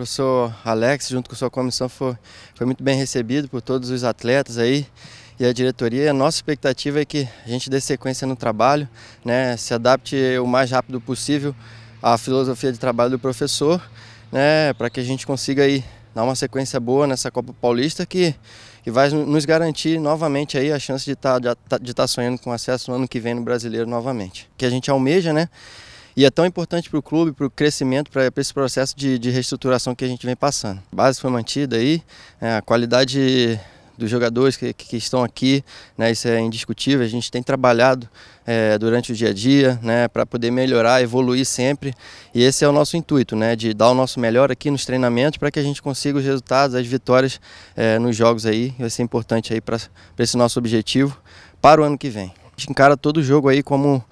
professor Alex, junto com sua comissão, foi, foi muito bem recebido por todos os atletas aí e a diretoria. E a nossa expectativa é que a gente dê sequência no trabalho, né, se adapte o mais rápido possível à filosofia de trabalho do professor, né, para que a gente consiga aí dar uma sequência boa nessa Copa Paulista que, que vai nos garantir novamente aí a chance de estar tá, de, tá, de tá sonhando com acesso no ano que vem no Brasileiro novamente. Que a gente almeja, né? e é tão importante para o clube, para o crescimento, para esse processo de, de, reestruturação que a gente vem passando. A base foi mantida aí, é, a qualidade dos jogadores que, que, estão aqui, né, isso é indiscutível. A gente tem trabalhado é, durante o dia a dia né, para poder melhorar, evoluir sempre. E esse é o nosso intuito, né, de dar o nosso melhor aqui nos treinamentos para que a gente consiga os resultados, as vitórias é, nos jogos aí. Vai ser importante aí para esse nosso objetivo para o ano que vem. A gente encara todo jogo aí como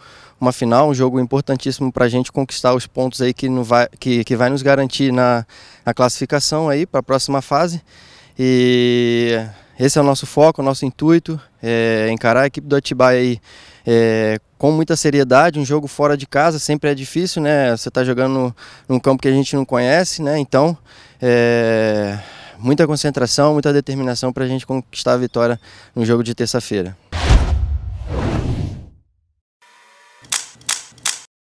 uma final, um jogo importantíssimo para a gente conquistar os pontos aí que, não vai, que, que vai nos garantir na, na classificação aí para a próxima fase. E esse é o nosso foco, o nosso intuito, é encarar a equipe do Atibaia aí é, com muita seriedade, um jogo fora de casa sempre é difícil, né? Você está jogando num campo que a gente não conhece, né? Então, é, muita concentração, muita determinação para a gente conquistar a vitória no jogo de terça-feira.